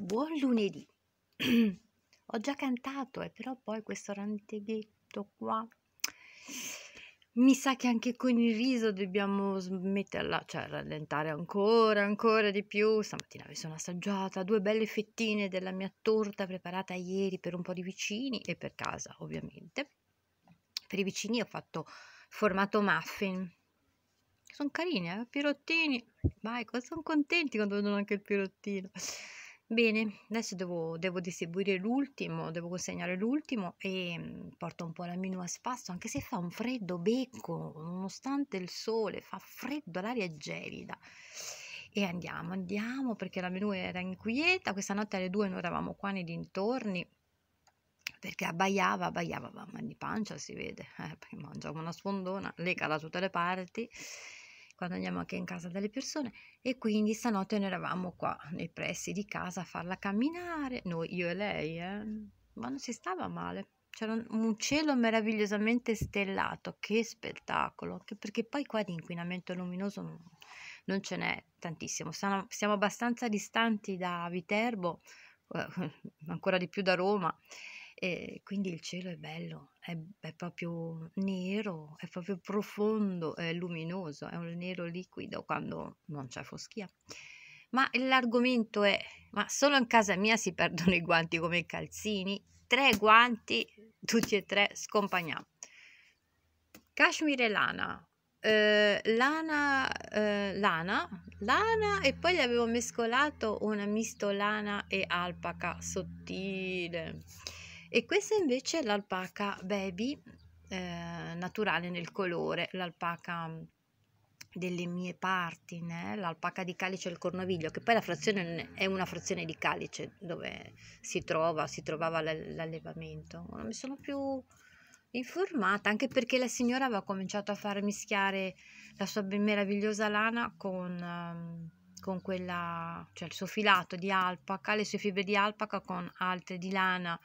Buon lunedì! Ho già cantato, eh, però poi questo ranteghetto qua... Mi sa che anche con il riso dobbiamo smetterla, cioè rallentare ancora, ancora di più. Stamattina mi sono assaggiata due belle fettine della mia torta preparata ieri per un po' di vicini e per casa, ovviamente. Per i vicini ho fatto formato muffin, sono carine, eh? pirottini, vai, sono contenti quando vedono anche il pirottino. Bene, adesso devo, devo distribuire l'ultimo, devo consegnare l'ultimo e mm, porto un po' la minu a spasso, anche se fa un freddo becco, nonostante il sole, fa freddo, l'aria è gelida. E andiamo, andiamo, perché la menu era inquieta, questa notte alle due noi eravamo qua nei dintorni, perché abbaiava, abbaiava, ma di pancia si vede, eh, perché mangia una sfondona, lega da tutte le parti quando andiamo anche in casa delle persone e quindi stanotte noi eravamo qua nei pressi di casa a farla camminare, noi, io e lei, eh? ma non si stava male. C'era un cielo meravigliosamente stellato, che spettacolo, che, perché poi qua di inquinamento luminoso non, non ce n'è tantissimo, siamo, siamo abbastanza distanti da Viterbo, eh, ancora di più da Roma e quindi il cielo è bello, è, è, proprio nero, è proprio profondo, è luminoso, è un nero liquido quando non c'è foschia. Ma l'argomento è, ma solo in casa mia si perdono i guanti come i calzini? Tre guanti, tutti e tre, scompagniamo. Cashmere e lana, eh, lana, eh, lana, lana e poi gli avevo mescolato una misto lana e alpaca sottile e questa invece è l'alpaca baby eh, naturale nel colore, l'alpaca mm, delle mie parti, né? l'alpaca di calice e il cornoviglio, che poi la frazione è una frazione di calice dove si trova, si trovava l'allevamento. Non mi sono più informata, anche perché la signora aveva cominciato a far mischiare la sua meravigliosa lana con, ehm, con quella, cioè il suo filato di alpaca, le sue fibre di alpaca con altre di lana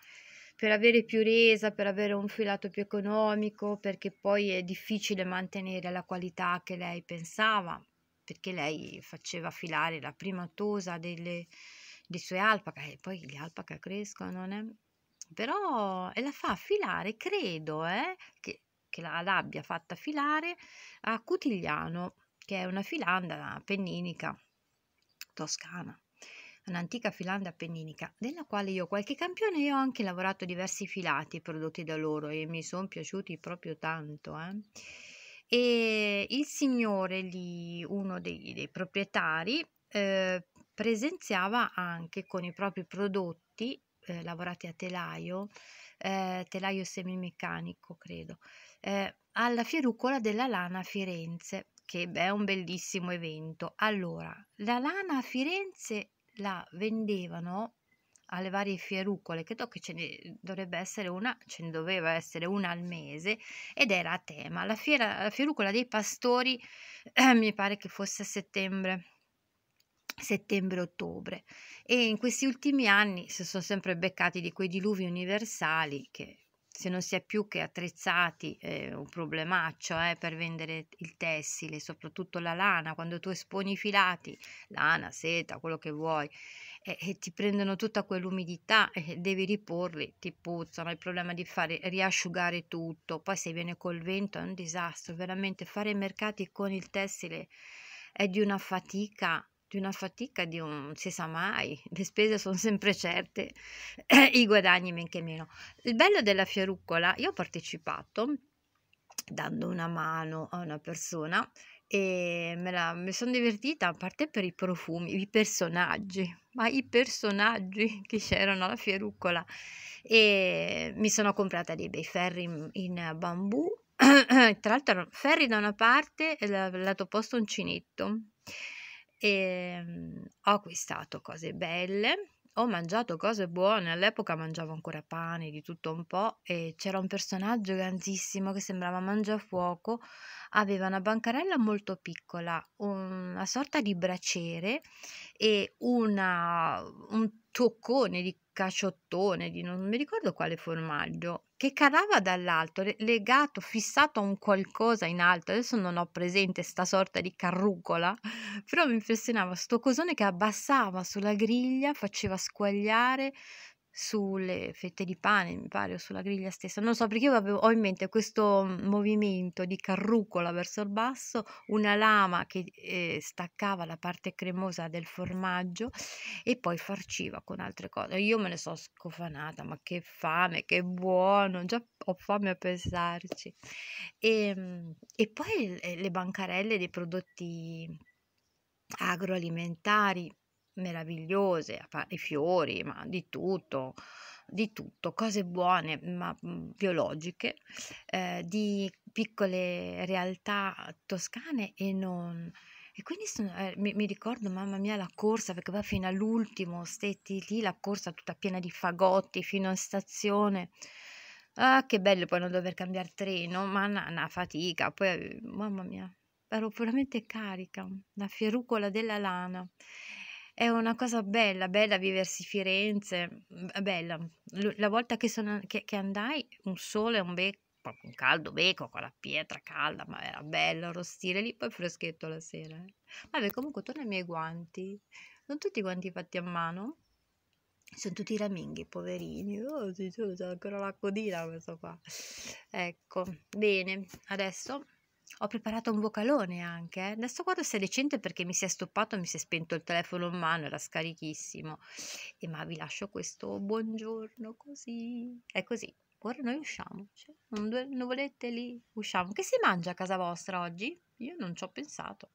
per avere più resa, per avere un filato più economico, perché poi è difficile mantenere la qualità che lei pensava, perché lei faceva filare la prima tosa delle, dei suoi alpaca e poi gli alpaca crescono, né? però la fa filare, credo, eh, che, che la, l'abbia fatta filare a Cutigliano, che è una filanda penninica toscana un'antica filanda appenninica, della quale io ho qualche campione e ho anche lavorato diversi filati prodotti da loro e mi sono piaciuti proprio tanto. Eh. E il signore di uno dei, dei proprietari, eh, presenziava anche con i propri prodotti eh, lavorati a telaio, eh, telaio semimeccanico credo, eh, alla Fierucola della Lana a Firenze, che è un bellissimo evento. Allora, la Lana a Firenze la vendevano alle varie fierucole, credo che ce ne dovrebbe essere una, ce ne doveva essere una al mese ed era a tema. La, fiera, la fierucola dei pastori eh, mi pare che fosse a settembre settembre-ottobre e in questi ultimi anni si sono sempre beccati di quei diluvi universali che se non si è più che attrezzati, è un problemaccio eh, per vendere il tessile, soprattutto la lana, quando tu esponi i filati, lana, seta, quello che vuoi, e, e ti prendono tutta quell'umidità e eh, devi riporli, ti puzzano, il problema di fare riasciugare tutto, poi se viene col vento è un disastro, veramente fare mercati con il tessile è di una fatica di una fatica, di un si sa mai, le spese sono sempre certe, i guadagni men che meno. Il bello della Fioruccola, io ho partecipato dando una mano a una persona e me la, mi sono divertita a parte per i profumi, i personaggi, ma i personaggi che c'erano alla Fieruccola e mi sono comprata dei bei ferri in, in bambù, tra l'altro ferri da una parte e dall'altro posto uncinetto e ehm, ho acquistato cose belle, ho mangiato cose buone, all'epoca mangiavo ancora pane di tutto un po' e c'era un personaggio grandissimo che sembrava mangiafuoco, aveva una bancarella molto piccola, una sorta di braciere e una, un toccone di caciottone di non mi ricordo quale formaggio che calava dall'alto legato fissato a un qualcosa in alto adesso non ho presente sta sorta di carrucola però mi impressionava sto cosone che abbassava sulla griglia faceva squagliare sulle fette di pane, mi pare, o sulla griglia stessa, non so perché io avevo, ho in mente questo mhmm, movimento di carrucola verso il basso, una lama che eh, staccava la parte cremosa del formaggio e poi farciva con altre cose. Io me ne sono scofanata, ma che fame, che buono, già ho fame a pensarci. E, ehm, e poi eh, le bancarelle dei prodotti agroalimentari meravigliose, a fare i fiori, ma di tutto, di tutto, cose buone ma mhmm, biologiche, eh, di piccole realtà toscane e non. E quindi sono, eh, mi, mi, ricordo, mamma mia, la corsa, perché va fino all'ultimo stetti lì, la corsa tutta piena di fagotti fino in stazione. Ah, che bello poi non dover cambiare treno, ma una, una fatica, poi mamma mia, ero veramente carica, la fierucola della lana. È una cosa bella, bella viversi Firenze, mhmm, bella. La volta che, sono, che, che andai, un sole, un becco, proprio un caldo becco con la pietra calda, ma era bello arrostire lì, poi freschetto la sera. Eh. Vabbè, comunque torno ai miei guanti. Sono tutti guanti fatti a mano. Sono tutti raminghi, poverini. Oh, sì, c'è ancora la codina questo qua. Ecco, bene, adesso ho preparato un vocalone anche. Eh. Adesso guardo se è decente perché mi si è stoppato, mi si è spento il telefono in mano, era scarichissimo. E ma vi lascio questo buongiorno così. È così. Ora noi usciamo. Cioè, un due nuvolette lì, usciamo. Che si mangia a casa vostra oggi? Io non ci ho pensato.